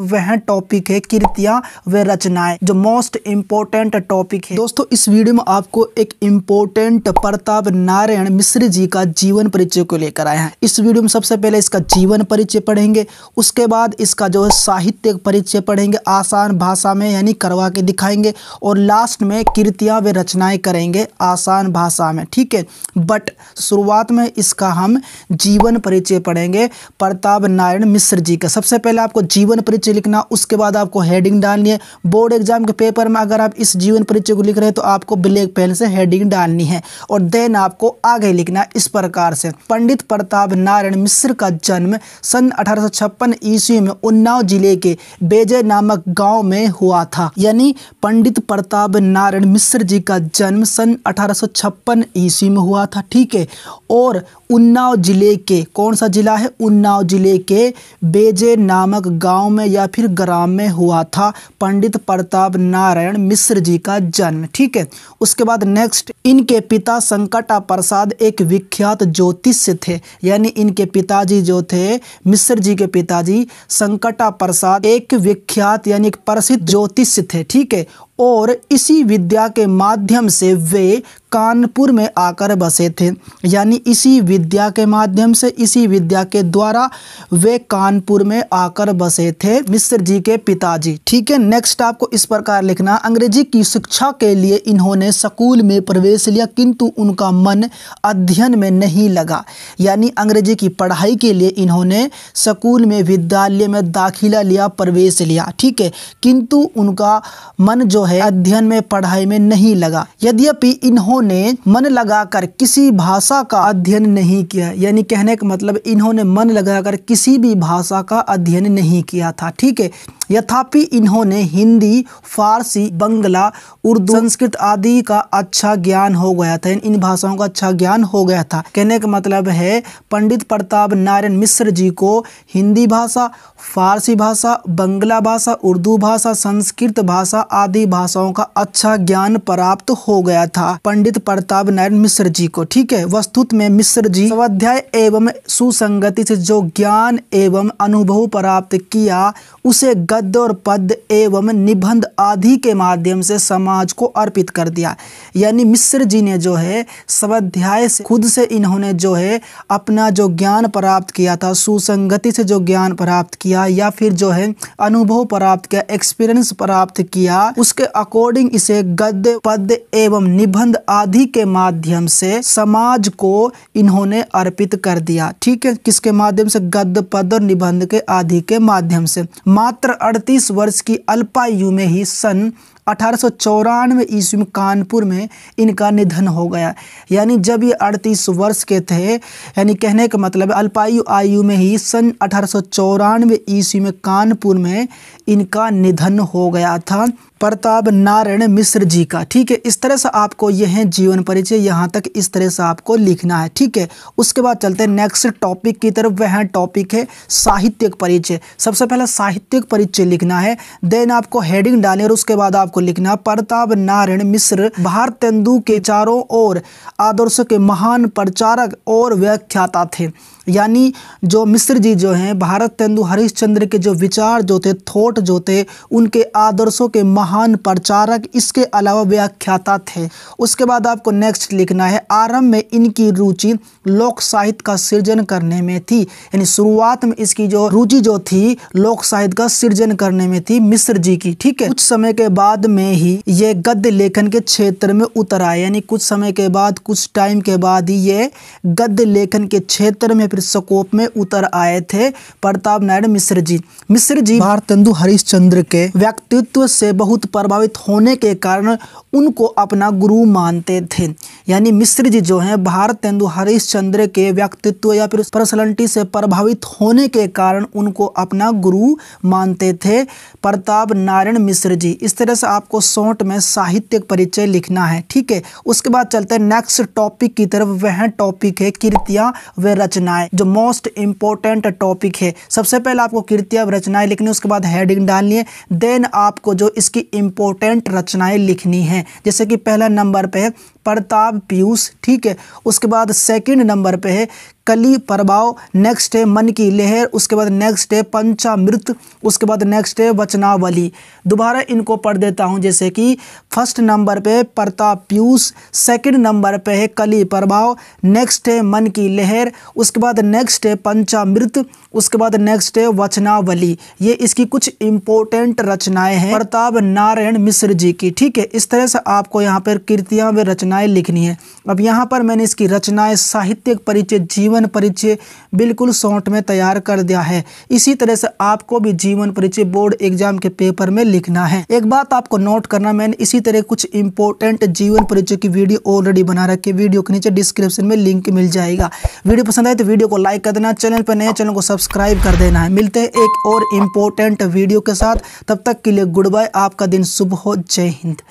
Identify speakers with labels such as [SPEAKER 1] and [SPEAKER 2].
[SPEAKER 1] वह टॉपिक है कृतियां व रचनाएं जो मोस्ट इम्पोर्टेंट टॉपिक है दोस्तों इस वीडियो में आपको एक इम्पोर्टेंट प्रताप नारायण मिश्र जी का जीवन परिचय को लेकर आए हैं इस वीडियो में सबसे पहले इसका जीवन परिचय पढ़ेंगे उसके बाद इसका जो है साहित्य परिचय पढ़ेंगे आसान भाषा में यानी करवा के दिखाएंगे और लास्ट में कृतियाँ व रचनाएं करेंगे आसान भाषा में ठीक है बट शुरुआत में इसका हम जीवन परिचय पढ़ेंगे प्रताप नारायण मिश्र जी का सबसे पहले आपको जीवन परिचय परिचय लिखना उसके बाद आपको हेडिंग डालनी है बोर्ड एग्जाम के पेपर में अगर आप इस जीवन परिचय को लिख रहे हैं तो आपको ब्लैक पेन से हेडिंग डालनी है और देन आपको आगे लिखना इस प्रकार से पंडित प्रताप नारायण मिश्र का जन्म सन अठारह ईस्वी में उन्नाव जिले के बेजय नामक गाँव में हुआ था यानी पंडित प्रताप नारायण मिश्र जी का जन्म सन अठारह ईस्वी में हुआ था ठीक है और उन्नाव जिले के कौन सा जिला है उन्नाव जिले के बेजे नामक गांव में या फिर ग्राम में हुआ था पंडित प्रताप नारायण मिश्र जी का जन्म ठीक है उसके बाद नेक्स्ट इनके पिता संकटा प्रसाद एक विख्यात ज्योतिष थे यानी इनके पिताजी जो थे मिश्र जी के पिताजी संकटा प्रसाद एक विख्यात यानी एक प्रसिद्ध ज्योतिष थे ठीक है और इसी विद्या के माध्यम से वे कानपुर में आकर बसे थे यानी इसी विद्या के माध्यम से इसी विद्या के द्वारा वे कानपुर में आकर बसे थे मिश्र जी के पिताजी ठीक है नेक्स्ट आपको इस प्रकार लिखना अंग्रेजी की शिक्षा के लिए इन्होंने स्कूल में प्रवेश लिया किंतु उनका मन अध्ययन में नहीं लगा यानी अंग्रेजी की पढ़ाई के लिए इन्होंने स्कूल में विद्यालय में दाखिला लिया प्रवेश लिया ठीक है किंतु उनका मन जो है अध्ययन में पढ़ाई में नहीं लगा यद्यपि इन्होंने मन लगाकर किसी भाषा का अध्ययन नहीं किया यानी कहने का मतलब इन्होंने मन लगाकर किसी भी भाषा का अध्ययन नहीं किया था ठीक है यथापि इन्होंने हिंदी फारसी बंगला उर्दू संस्कृत आदि का अच्छा ज्ञान हो गया था इन भाषाओं का अच्छा ज्ञान हो गया था कहने का मतलब है पंडित प्रताप नारायण मिश्र जी को हिंदी भाषा फारसी भाषा बंगला भाषा उर्दू भाषा संस्कृत भाषा आदि भाषाओं का अच्छा ज्ञान प्राप्त हो गया था पंडित प्रताप नारायण मिश्र जी को ठीक है वस्तुत में मिश्र जी स्वाध्याय एवं सुसंगति से जो ज्ञान एवं अनुभव प्राप्त किया उसे गद्य और पद एवं निबंध आदि के माध्यम से समाज को अर्पित कर दिया यानी मिश्र जी ने जो है स्वाध्याय से खुद से इन्होंने जो है अपना जो ज्ञान प्राप्त किया था सुसंगति से जो ज्ञान प्राप्त किया या फिर जो है अनुभव प्राप्त किया एक्सपीरियंस प्राप्त किया उसके के अकॉर्डिंग इसे गद्य पद्य एवं निबंध आदि के माध्यम से समाज को इन्होंने अर्पित कर दिया ठीक है किसके माध्यम से गद्य पद और निबंध के आदि के माध्यम से मात्र अड़तीस वर्ष की अल्पायु में ही सन अठारह सौ ईस्वी में कानपुर में इनका निधन हो गया यानी जब ये अड़तीस वर्ष के थे यानी कहने का मतलब अल्पायु आयु में ही सन अठारह ईस्वी में कानपुर में इनका निधन हो गया था प्रताप नारायण मिश्र जी का ठीक है इस तरह से आपको यह है जीवन परिचय यहाँ तक इस तरह से आपको लिखना है ठीक है उसके बाद चलते हैं नेक्स्ट टॉपिक की तरफ वह टॉपिक है साहित्यिक परिचय सबसे पहले साहित्यिक परिचय लिखना है देन आपको हेडिंग डालें और उसके बाद आप को लिखना प्रताप नारायण मिश्र भारत तेंदु के चारों ओर आदर्शों के महान प्रचारक और व्याख्याता थे यानी जो मिश्र जी जो हैं भारत तेंदु हरिश्चंद्र के जो विचार जो थे थोट जो थे उनके आदर्शों के महान प्रचारक इसके अलावा व्याख्याता थे उसके बाद आपको नेक्स्ट लिखना है आरंभ में इनकी रुचि लोक साहित्य का सृजन करने में थी यानी शुरुआत में इसकी जो रुचि जो थी लोक साहित्य का सृजन करने में थी मिश्र जी की ठीक है कुछ समय के बाद बाद में ही ये गद्य लेखन के क्षेत्र में उतर आए यानी कुछ समय के बाद कुछ टाइम के बाद ही ये गद्य लेखन के क्षेत्र में फिर स्कोप में उतर आए थे प्रताप नारायण मिश्र जी मिश्र जी भारतेंदु हरिश्चंद्र के व्यक्तित्व से बहुत प्रभावित होने के कारण उनको अपना गुरु मानते थे यानी मिश्र जी जो हैं भारतेंदु हरिश्चंद्र के व्यक्तित्व या फिर पर्सनलिटी से प्रभावित होने के कारण उनको अपना गुरु मानते थे प्रताप नारायण मिश्र जी इस तरह से आपको सौंठ में साहित्यिक परिचय लिखना है ठीक है उसके बाद चलते हैं नेक्स्ट टॉपिक की तरफ वह टॉपिक है कृतियाँ व रचनाएं जो मोस्ट इंपॉर्टेंट टॉपिक है सबसे पहले आपको कृतियाँ रचनाएं लिखनी है उसके बाद हेडिंग डालनी है देन आपको जो इसकी इंपॉर्टेंट रचनाएं लिखनी है जैसे कि पहला नंबर पर प्रताप पीयूष ठीक है उसके बाद सेकंड नंबर पे है कली प्रभाव नेक्स्ट है मन की लहर उसके बाद नेक्स्ट है पंचामृत उसके बाद नेक्स्ट है वचनावली दोबारा इनको पढ़ देता हूँ जैसे कि फर्स्ट नंबर पे प्रताप पीयूष सेकंड नंबर पे है कली प्रभाव नेक्स्ट है मन की लहर उसके बाद नेक्स्ट है पंचामृत उसके बाद नेक्स्ट है वचनावली ये इसकी कुछ इंपॉर्टेंट रचनाएं हैं प्रताप नारायण मिश्र जी की ठीक है इस तरह से आपको यहाँ पर कृतियाँ व रचना रचनाएं लिखनी है अब यहाँ पर मैंने इसकी रचनाएं साहित्यिक परिचय जीवन परिचय बिल्कुल शॉर्ट में तैयार कर दिया है इसी तरह से आपको भी जीवन परिचय बोर्ड एग्जाम के पेपर में लिखना है एक बात आपको नोट करना मैंने इसी तरह कुछ इंपॉर्टेंट जीवन परिचय की वीडियो ऑलरेडी बना रखी है वीडियो के नीचे डिस्क्रिप्शन में लिंक मिल जाएगा वीडियो पसंद आए तो वीडियो को लाइक कर देना चैनल पर नए चैनल को सब्सक्राइब कर देना है मिलते हैं एक और इम्पोर्टेंट वीडियो के साथ तब तक के लिए गुड बाय आपका दिन शुभ हो जय हिंद